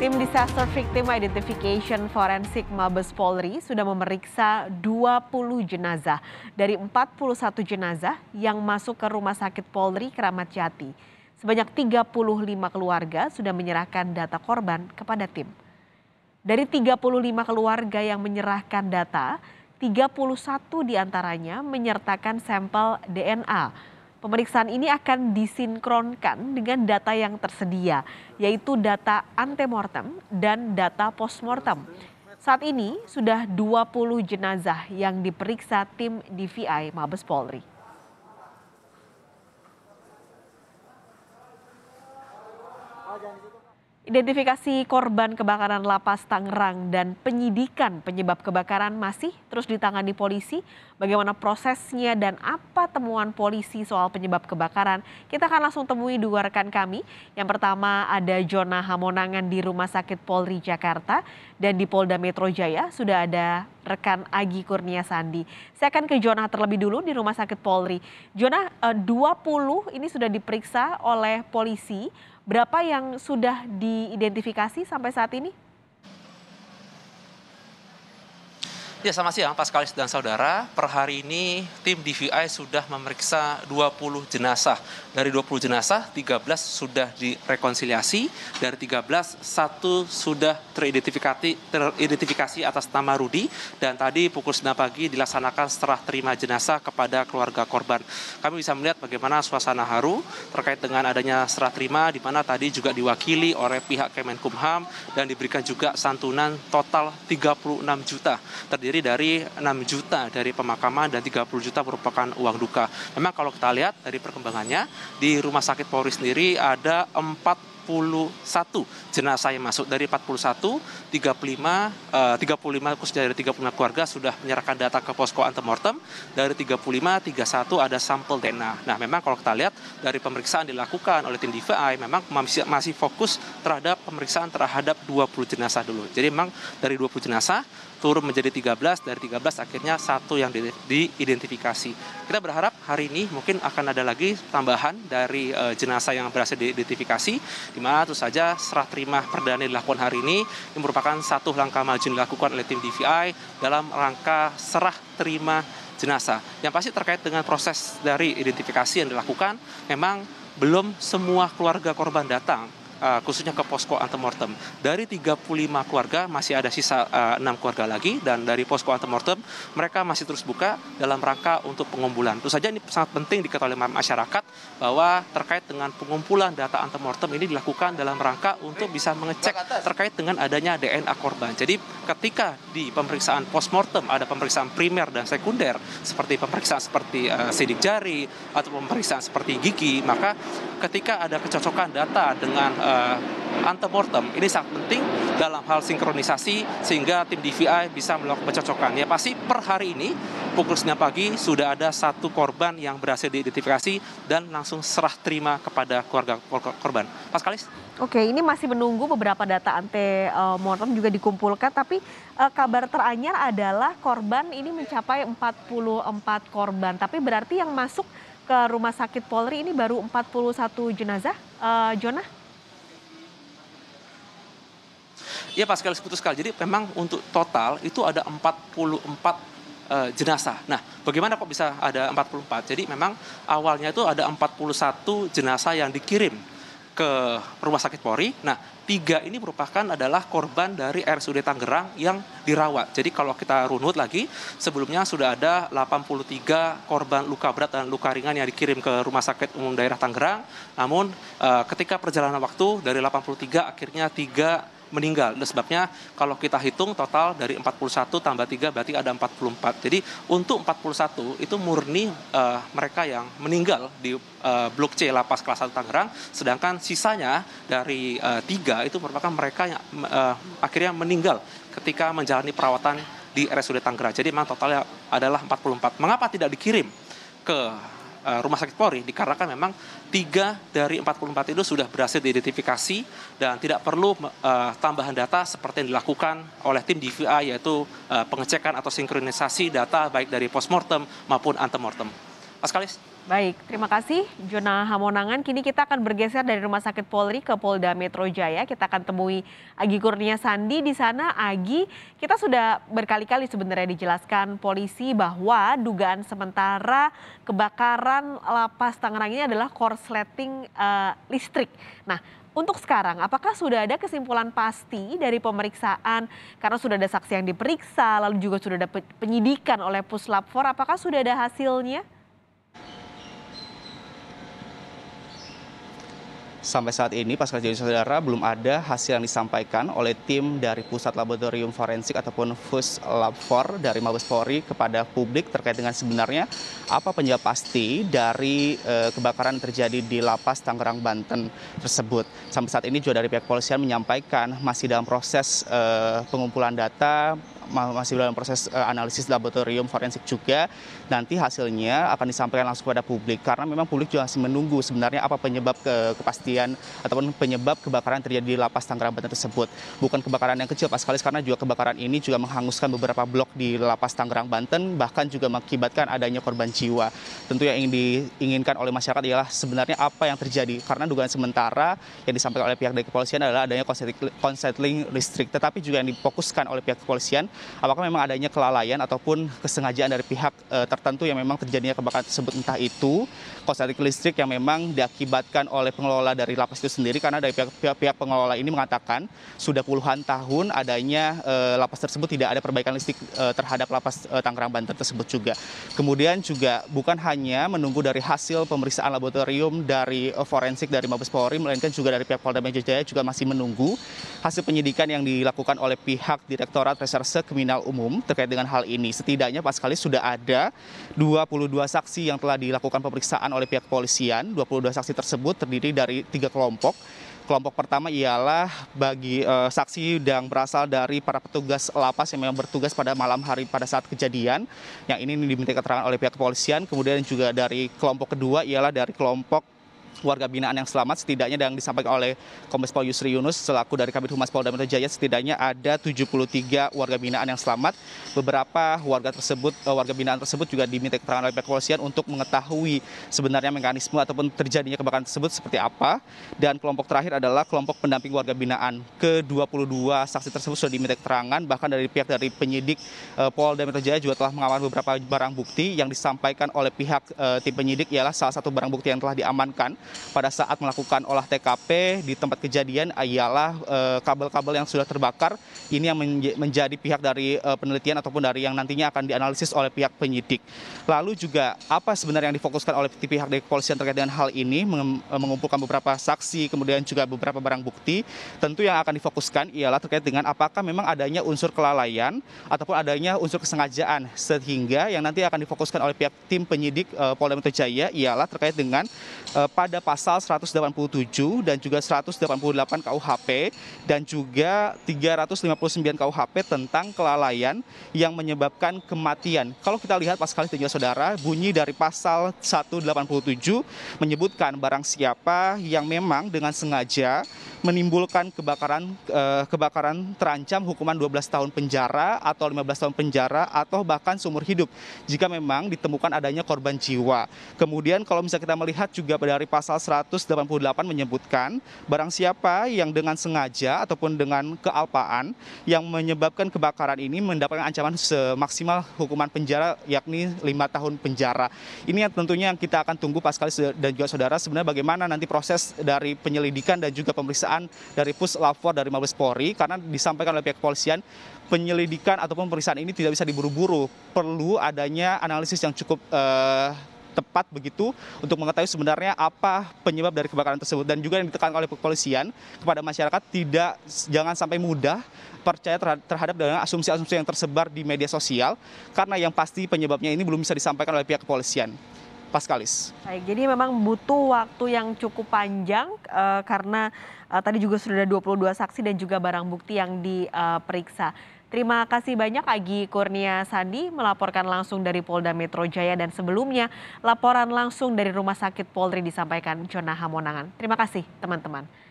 Tim Disaster Victim Identification Forensik Mabes Polri sudah memeriksa 20 jenazah dari 41 jenazah yang masuk ke Rumah Sakit Polri Keramat Jati. Sebanyak 35 keluarga sudah menyerahkan data korban kepada tim. Dari 35 keluarga yang menyerahkan data, 31 diantaranya menyertakan sampel DNA Pemeriksaan ini akan disinkronkan dengan data yang tersedia, yaitu data antemortem dan data postmortem. Saat ini sudah 20 jenazah yang diperiksa tim DVI Mabes Polri. Identifikasi korban kebakaran lapas Tangerang dan penyidikan penyebab kebakaran masih terus ditangani polisi. Bagaimana prosesnya dan apa temuan polisi soal penyebab kebakaran? Kita akan langsung temui dua rekan kami. Yang pertama ada Jona Hamonangan di Rumah Sakit Polri Jakarta dan di Polda Metro Jaya sudah ada rekan Agi Kurnia Sandi. Saya akan ke Jona terlebih dulu di Rumah Sakit Polri. Jona, 20 eh, ini sudah diperiksa oleh polisi berapa yang sudah diidentifikasi sampai saat ini Ya, selamat siang Paskalis dan saudara. Per hari ini tim DVI sudah memeriksa 20 jenazah. Dari 20 jenazah, 13 sudah direkonsiliasi, dari 13 satu sudah teridentifikasi teridentifikasi atas nama Rudi dan tadi pukul 9 pagi dilaksanakan setelah terima jenazah kepada keluarga korban. Kami bisa melihat bagaimana suasana haru terkait dengan adanya serah terima di mana tadi juga diwakili oleh pihak Kemenkumham dan diberikan juga santunan total 36 juta terdiri terdiri dari 6 juta dari pemakaman dan 30 juta merupakan uang duka. Memang kalau kita lihat dari perkembangannya di Rumah Sakit Polri sendiri ada 4 41 jenazah yang masuk dari 41 35 puluh 35 eh, khususnya dari 35 keluarga sudah menyerahkan data ke posko antemortem dari 35 31 ada sampel DNA. Nah, memang kalau kita lihat dari pemeriksaan dilakukan oleh tim DVI memang masih, masih fokus terhadap pemeriksaan terhadap 20 jenazah dulu. Jadi memang dari 20 jenazah turun menjadi 13 dari 13 akhirnya satu yang diidentifikasi. Kita berharap hari ini mungkin akan ada lagi tambahan dari uh, jenazah yang berhasil diidentifikasi di mana tentu saja serah terima perdana dilakukan hari ini ini merupakan satu langkah maju yang dilakukan oleh tim DVI dalam rangka serah terima jenazah. Yang pasti terkait dengan proses dari identifikasi yang dilakukan memang belum semua keluarga korban datang Eh, khususnya ke posko antemortem. Dari 35 keluarga masih ada sisa eh, enam 6 keluarga lagi dan dari posko antemortem mereka masih terus buka dalam rangka untuk pengumpulan. itu saja ini sangat penting diketahui oleh masyarakat bahwa terkait dengan pengumpulan data antemortem ini dilakukan dalam rangka untuk bisa mengecek terkait dengan adanya DNA korban. Jadi ketika di pemeriksaan postmortem ada pemeriksaan primer dan sekunder seperti pemeriksaan seperti uh, sidik jari atau pemeriksaan seperti gigi, maka ketika ada kecocokan data dengan uh, uh, antemortem ini sangat penting dalam hal sinkronisasi sehingga tim DVI bisa melakukan pencocokan. Ya pasti per hari ini pukul 9 pagi sudah ada satu korban yang berhasil diidentifikasi dan langsung serah terima kepada keluarga korban. Pas Kalis. Oke, ini masih menunggu beberapa data antemortem juga dikumpulkan, tapi uh, kabar teranyar adalah korban ini mencapai 44 korban. Tapi berarti yang masuk ke rumah sakit Polri ini baru 41 jenazah, uh, Jonah? Iya Pak sekali seputus sekali. Jadi memang untuk total itu ada 44 uh, eh, jenazah. Nah, bagaimana kok bisa ada 44? Jadi memang awalnya itu ada 41 jenazah yang dikirim ke Rumah Sakit Polri. Nah, tiga ini merupakan adalah korban dari RSUD Tangerang yang dirawat. Jadi kalau kita runut lagi, sebelumnya sudah ada 83 korban luka berat dan luka ringan yang dikirim ke Rumah Sakit Umum Daerah Tangerang. Namun e, ketika perjalanan waktu dari 83 akhirnya tiga meninggal. Dan sebabnya kalau kita hitung total dari 41 tambah 3 berarti ada 44. Jadi untuk 41 itu murni uh, mereka yang meninggal di uh, Blok C Lapas Kelas 1 Tangerang, sedangkan sisanya dari uh, eh, 3 itu merupakan mereka yang uh, akhirnya meninggal ketika menjalani perawatan di RSUD Tangerang. Jadi memang totalnya adalah 44. Mengapa tidak dikirim ke uh, Rumah Sakit Polri dikarenakan memang tiga dari 44 itu sudah berhasil diidentifikasi dan tidak perlu uh, tambahan data seperti yang dilakukan oleh tim DVI yaitu uh, pengecekan atau sinkronisasi data baik dari postmortem maupun antemortem. Mas Kalis. Baik, terima kasih Jona Hamonangan. Kini kita akan bergeser dari Rumah Sakit Polri ke Polda Metro Jaya. Kita akan temui Agi Kurnia Sandi di sana. Agi, kita sudah berkali-kali sebenarnya dijelaskan polisi bahwa dugaan sementara kebakaran lapas Tangerang ini adalah korsleting uh, listrik. Nah, untuk sekarang, apakah sudah ada kesimpulan pasti dari pemeriksaan? Karena sudah ada saksi yang diperiksa, lalu juga sudah ada penyidikan oleh Puslap 4. Apakah sudah ada hasilnya? sampai saat ini pasca kejadian saudara belum ada hasil yang disampaikan oleh tim dari Pusat Laboratorium Forensik ataupun FUS Lab 4 dari Mabes Polri kepada publik terkait dengan sebenarnya apa penyebab pasti dari eh, kebakaran yang terjadi di lapas Tangerang Banten tersebut. Sampai saat ini juga dari pihak polisian menyampaikan masih dalam proses eh, pengumpulan data masih dalam proses eh, analisis laboratorium forensik juga. Nanti hasilnya akan disampaikan langsung kepada publik karena memang publik juga masih menunggu sebenarnya apa penyebab ke kepastian ataupun penyebab kebakaran terjadi di lapas Tangerang Banten tersebut. Bukan kebakaran yang kecil Pak sekali karena juga kebakaran ini juga menghanguskan beberapa blok di lapas Tangerang Banten bahkan juga mengakibatkan adanya korban jiwa. Tentu yang ingin diinginkan oleh masyarakat ialah sebenarnya apa yang terjadi karena dugaan sementara yang disampaikan oleh pihak dari kepolisian adalah adanya konsetling listrik tetapi juga yang difokuskan oleh pihak kepolisian apakah memang adanya kelalaian ataupun kesengajaan dari pihak e, tertentu yang memang terjadinya kebakaran tersebut entah itu korsleting listrik yang memang diakibatkan oleh pengelola dari lapas itu sendiri karena dari pihak, pihak, pihak pengelola ini mengatakan sudah puluhan tahun adanya e, lapas tersebut tidak ada perbaikan listrik e, terhadap lapas e, Tangerang Banten tersebut juga. Kemudian juga bukan hanya menunggu dari hasil pemeriksaan laboratorium dari e, forensik dari Mabes Polri melainkan juga dari pihak Polda Metro Jaya juga masih menunggu hasil penyidikan yang dilakukan oleh pihak Direktorat Reserse kriminal umum terkait dengan hal ini. Setidaknya Paskalis sudah ada 22 saksi yang telah dilakukan pemeriksaan oleh pihak kepolisian. 22 saksi tersebut terdiri dari tiga kelompok. Kelompok pertama ialah bagi e, saksi yang berasal dari para petugas lapas yang memang bertugas pada malam hari pada saat kejadian. Yang ini diminta keterangan oleh pihak kepolisian. Kemudian juga dari kelompok kedua ialah dari kelompok warga binaan yang selamat setidaknya yang disampaikan oleh Kombes Pol Yusri Yunus selaku dari Kabit Humas Polda Metro Jaya setidaknya ada 73 warga binaan yang selamat. Beberapa warga tersebut eh, warga binaan tersebut juga diminta keterangan oleh pihak kepolisian untuk mengetahui sebenarnya mekanisme ataupun terjadinya kebakaran tersebut seperti apa dan kelompok terakhir adalah kelompok pendamping warga binaan. Ke-22 saksi tersebut sudah diminta keterangan bahkan dari pihak dari penyidik eh, Polda Metro Jaya juga telah mengamankan beberapa barang bukti yang disampaikan oleh pihak eh, tim penyidik ialah salah satu barang bukti yang telah diamankan pada saat melakukan olah TKP di tempat kejadian ialah eh, kabel-kabel yang sudah terbakar ini yang menjadi pihak dari eh, penelitian ataupun dari yang nantinya akan dianalisis oleh pihak penyidik. Lalu juga apa sebenarnya yang difokuskan oleh pihak dari kepolisian terkait dengan hal ini eh, mengumpulkan beberapa saksi kemudian juga beberapa barang bukti tentu yang akan difokuskan ialah terkait dengan apakah memang adanya unsur kelalaian ataupun adanya unsur kesengajaan sehingga yang nanti akan difokuskan oleh pihak tim penyidik Polda Metro Jaya ialah terkait dengan pada ada pasal 187 dan juga 188 KUHP dan juga 359 KUHP tentang kelalaian yang menyebabkan kematian. Kalau kita lihat pas kali juga saudara, bunyi dari pasal 187 menyebutkan barang siapa yang memang dengan sengaja menimbulkan kebakaran eh, kebakaran terancam hukuman 12 tahun penjara atau 15 tahun penjara atau bahkan seumur hidup jika memang ditemukan adanya korban jiwa. Kemudian kalau misalnya kita melihat juga dari pasal 188 menyebutkan barang siapa yang dengan sengaja ataupun dengan kealpaan yang menyebabkan kebakaran ini mendapatkan ancaman semaksimal hukuman penjara yakni 5 tahun penjara. Ini yang tentunya yang kita akan tunggu Pascal dan juga saudara sebenarnya bagaimana nanti proses dari penyelidikan dan juga pemeriksaan pemeriksaan dari puslapor dari Mabes Polri karena disampaikan oleh pihak kepolisian penyelidikan ataupun pemeriksaan ini tidak bisa diburu-buru. Perlu adanya analisis yang cukup uh, tepat begitu untuk mengetahui sebenarnya apa penyebab dari kebakaran tersebut dan juga yang ditekan oleh kepolisian kepada masyarakat tidak jangan sampai mudah percaya terhadap dengan asumsi-asumsi yang tersebar di media sosial karena yang pasti penyebabnya ini belum bisa disampaikan oleh pihak kepolisian. Paskalis. Baik, jadi memang butuh waktu yang cukup panjang uh, karena uh, tadi juga sudah ada 22 saksi dan juga barang bukti yang diperiksa. Terima kasih banyak Agi Kurnia Sandi melaporkan langsung dari Polda Metro Jaya dan sebelumnya laporan langsung dari Rumah Sakit Polri disampaikan Jona Hamonangan. Terima kasih teman-teman.